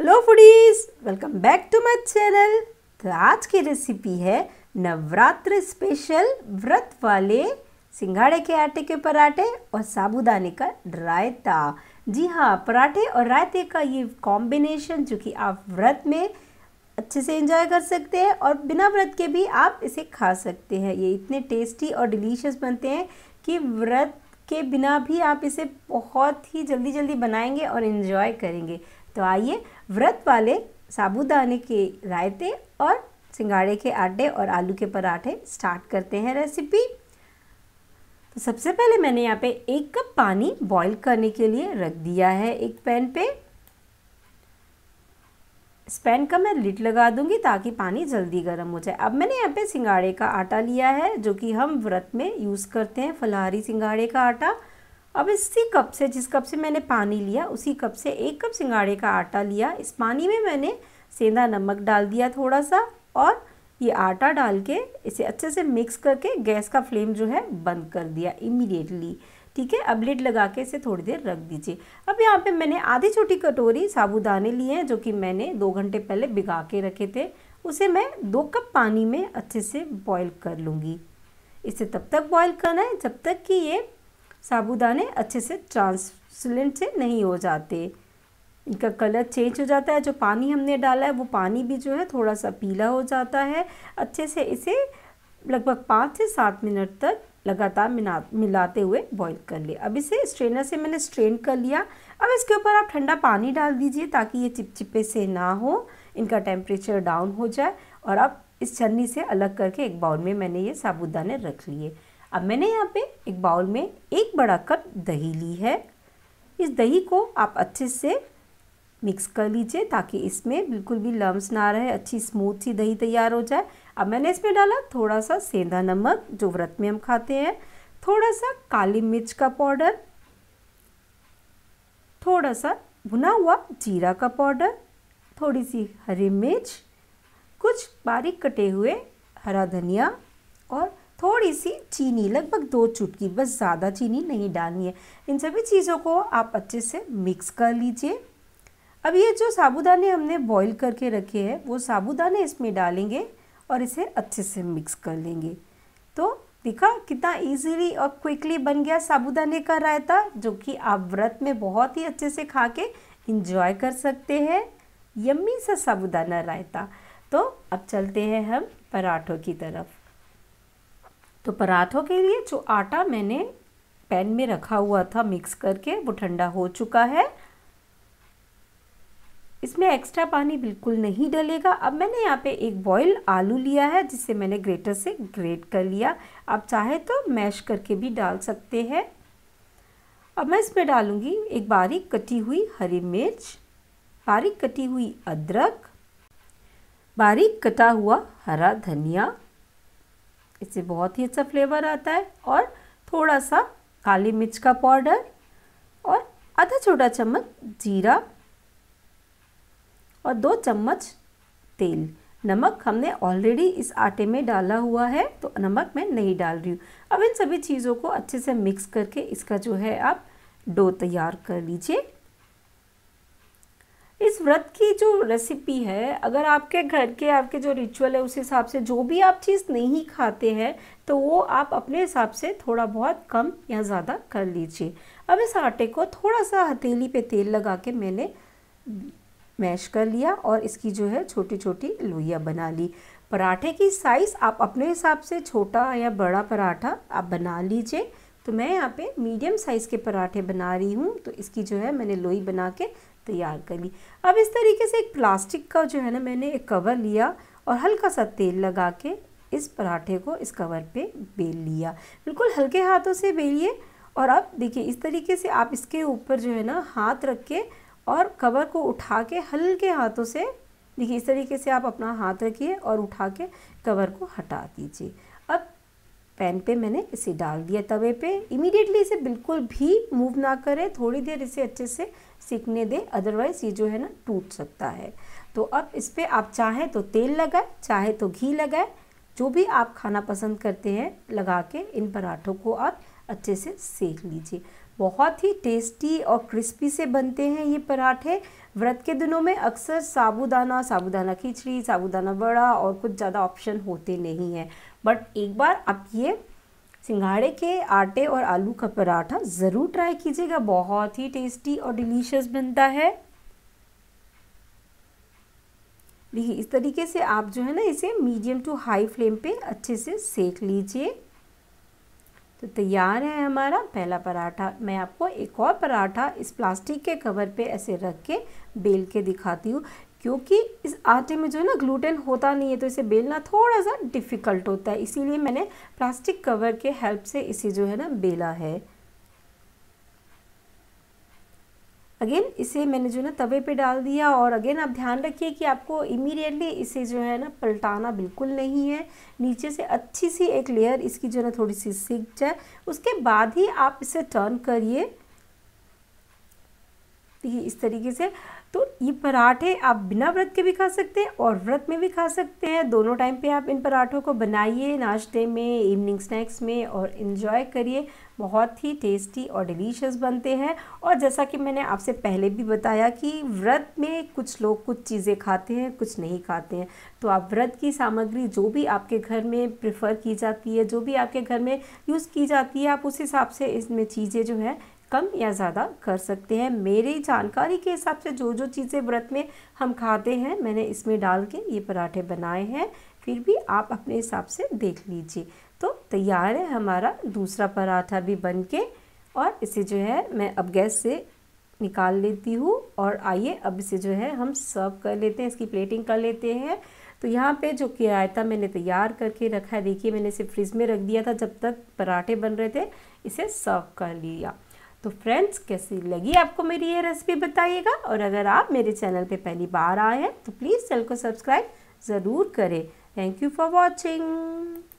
hello foodies welcome back to my channel तो आज की रेसिपी है नवरात्र स्पेशल व्रत वाले सिंघाड़े के आटे के पराठे और साबुदाने का रायता जी हाँ पराठे और रायते का ये कॉम्बिनेशन जो कि आप व्रत में अच्छे से एंजॉय कर सकते हैं और बिना व्रत के भी आप इसे खा सकते हैं ये इतने टेस्टी और डिलीशियस बनते हैं कि व्रत के बिना भी आप इसे बहुत ही जल्दी जल्दी बनाएंगे और इन्जॉय करेंगे तो आइए व्रत वाले साबूदाने के रायते और सिंगाड़े के आटे और आलू के पराठे स्टार्ट करते हैं रेसिपी तो सबसे पहले मैंने यहाँ पे एक कप पानी बॉईल करने के लिए रख दिया है एक पैन पे इस पैन का मैं लिट लगा दूंगी ताकि पानी जल्दी गर्म हो जाए अब मैंने यहाँ पे सिंगाड़े का आटा लिया है जो कि हम व्रत में यूज़ करते हैं फलाहारी सिंगाड़े का आटा अब इसी कप से जिस कप से मैंने पानी लिया उसी कप से एक कप सिंगाड़े का आटा लिया इस पानी में मैंने सेंधा नमक डाल दिया थोड़ा सा और ये आटा डाल के इसे अच्छे से मिक्स करके गैस का फ्लेम जो है बंद कर दिया इमीडिएटली ठीक है अब लिड लगा के इसे थोड़ी देर रख दीजिए अब यहाँ पे मैंने आधी छोटी कटोरी साबुदाने लिए हैं जो कि मैंने दो घंटे पहले भिगा के रखे थे उसे मैं दो कप पानी में अच्छे से बॉईल कर लूँगी इसे तब तक बॉईल करना है जब तक कि ये साबूदाने अच्छे से ट्रांसलेंट से नहीं हो जाते इनका कलर चेंज हो जाता है जो पानी हमने डाला है वो पानी भी जो है थोड़ा सा पीला हो जाता है अच्छे से इसे लगभग पाँच से सात मिनट तक लगातार मिला मिलाते हुए बॉईल कर लिया अब इसे स्ट्रेनर से मैंने स्ट्रेन कर लिया अब इसके ऊपर आप ठंडा पानी डाल दीजिए ताकि ये चिपचिपे से ना हो इनका टेम्परेचर डाउन हो जाए और अब इस छन्नी से अलग करके एक बाउल में मैंने ये साबुदाने रख लिए अब मैंने यहाँ पे एक बाउल में एक बड़ा कप दही ली है इस दही को आप अच्छे से मिक्स कर लीजिए ताकि इसमें बिल्कुल भी लम्स ना रहे अच्छी स्मूथ सी दही तैयार हो जाए अब मैंने इसमें डाला थोड़ा सा सेंधा नमक जो व्रत में हम खाते हैं थोड़ा सा काली मिर्च का पाउडर थोड़ा सा भुना हुआ जीरा का पाउडर थोड़ी सी हरी मिर्च कुछ बारीक कटे हुए हरा धनिया और थोड़ी सी चीनी लगभग दो चुटकी बस ज़्यादा चीनी नहीं डालनी है इन सभी चीज़ों को आप अच्छे से मिक्स कर लीजिए अब ये जो साबुदाने हमने बॉईल करके रखे हैं वो साबुदाने इसमें डालेंगे और इसे अच्छे से मिक्स कर लेंगे तो देखा कितना इजीली और क्विकली बन गया साबुदाने का रायता जो कि आप व्रत में बहुत ही अच्छे से खा के इंजॉय कर सकते हैं यम्मी सा साबुदाना रायता तो अब चलते हैं हम पराठों की तरफ तो पराठों के लिए जो आटा मैंने पैन में रखा हुआ था मिक्स करके वो ठंडा हो चुका है इसमें एक्स्ट्रा पानी बिल्कुल नहीं डलेगा अब मैंने यहाँ पे एक बॉयल आलू लिया है जिसे मैंने ग्रेटर से ग्रेट कर लिया आप चाहे तो मैश करके भी डाल सकते हैं अब मैं इसमें डालूँगी एक बारीक कटी हुई हरी मिर्च बारीक कटी हुई अदरक बारीक कटा हुआ हरा धनिया इससे बहुत ही अच्छा फ्लेवर आता है और थोड़ा सा काली मिर्च का पाउडर और आधा छोटा चम्मच जीरा और दो चम्मच तेल नमक हमने ऑलरेडी इस आटे में डाला हुआ है तो नमक मैं नहीं डाल रही हूँ अब इन सभी चीज़ों को अच्छे से मिक्स करके इसका जो है आप डो तैयार कर लीजिए इस व्रत की जो रेसिपी है अगर आपके घर के आपके जो रिचुअल है उस हिसाब से जो भी आप चीज़ नहीं खाते हैं तो वो आप अपने हिसाब से थोड़ा बहुत कम या ज़्यादा कर लीजिए अब इस आटे को थोड़ा सा हथेली पे तेल लगा के मैंने मैश कर लिया और इसकी जो है छोटी छोटी लोइया बना ली पराठे की साइज़ आप अपने हिसाब से छोटा या बड़ा पराठा आप बना लीजिए तो मैं यहाँ पे मीडियम साइज़ के पराठे बना रही हूँ तो इसकी जो है मैंने लोई बना के तैयार कर ली अब इस तरीके से एक प्लास्टिक का जो है ना मैंने एक कवर लिया और हल्का सा तेल लगा के इस पराठे को इस कवर पे बेल लिया बिल्कुल हल्के हाथों से बेलिए और अब देखिए इस तरीके से आप इसके ऊपर जो है ना हाथ रख के और कवर को उठा के हल्के हाथों से देखिए इस तरीके से आप अपना हाथ रखिए और उठा के कवर को हटा दीजिए पैन पे मैंने इसे डाल दिया तवे पे इमीडिएटली इसे बिल्कुल भी मूव ना करें थोड़ी देर इसे अच्छे से सीखने दें अदरवाइज़ ये जो है ना टूट सकता है तो अब इस पर आप चाहें तो तेल लगाए चाहे तो घी लगाए जो भी आप खाना पसंद करते हैं लगा के इन पराठों को आप अच्छे से सेक लीजिए बहुत ही टेस्टी और क्रिस्पी से बनते हैं ये पराठे व्रत के दिनों में अक्सर साबूदाना साबूदाना खिचड़ी साबूदाना बड़ा और कुछ ज़्यादा ऑप्शन होते नहीं हैं बट एक बार आप ये सिंघाड़े के आटे और आलू का पराठा ज़रूर ट्राई कीजिएगा बहुत ही टेस्टी और डिलीशियस बनता है देखिए इस तरीके से आप जो है ना इसे मीडियम टू हाई फ्लेम पे अच्छे से सेक लीजिए तो तैयार है हमारा पहला पराठा मैं आपको एक और पराठा इस प्लास्टिक के कवर पे ऐसे रख के बेल के दिखाती हूँ क्योंकि इस आटे में जो है ना ग्लूटेन होता नहीं है तो इसे बेलना थोड़ा सा डिफ़िकल्ट होता है इसीलिए मैंने प्लास्टिक कवर के हेल्प से इसे जो है ना बेला है अगेन इसे मैंने जो है ना तवे पे डाल दिया और अगेन आप ध्यान रखिए कि आपको इमीडिएटली इसे जो है ना पलटाना बिल्कुल नहीं है नीचे से अच्छी सी एक लेयर इसकी जो है ना थोड़ी सी सीख जाए उसके बाद ही आप इसे टर्न करिए सकती है इस तरीके से तो ये पराठे आप बिना व्रत के भी खा सकते हैं और व्रत में भी खा सकते हैं दोनों टाइम पे आप इन पराठों को बनाइए नाश्ते में इवनिंग स्नैक्स में और इन्जॉय करिए बहुत ही टेस्टी और डिलीशियस बनते हैं और जैसा कि मैंने आपसे पहले भी बताया कि व्रत में कुछ लोग कुछ चीज़ें खाते हैं कुछ नहीं खाते हैं तो आप व्रत की सामग्री जो भी आपके घर में प्रिफ़र की जाती है जो भी आपके घर में यूज़ की जाती है आप उस हिसाब से इसमें चीज़ें जो है कम या ज़्यादा कर सकते हैं मेरी जानकारी के हिसाब से जो जो चीज़ें व्रत में हम खाते हैं मैंने इसमें डाल के ये पराठे बनाए हैं फिर भी आप अपने हिसाब से देख लीजिए तो तैयार है हमारा दूसरा पराठा भी बन के और इसे जो है मैं अब गैस से निकाल लेती हूँ और आइए अब इसे जो है हम सर्व कर लेते हैं इसकी प्लेटिंग कर लेते हैं तो यहाँ पे जो किरायता मैंने तैयार करके रखा है देखिए मैंने इसे फ्रिज में रख दिया था जब तक पराठे बन रहे थे इसे सर्व कर लिया तो फ्रेंड्स कैसी लगी आपको मेरी ये रेसिपी बताइएगा और अगर आप मेरे चैनल पे पहली बार आए हैं तो प्लीज़ चैनल को सब्सक्राइब ज़रूर करें थैंक यू फॉर वॉचिंग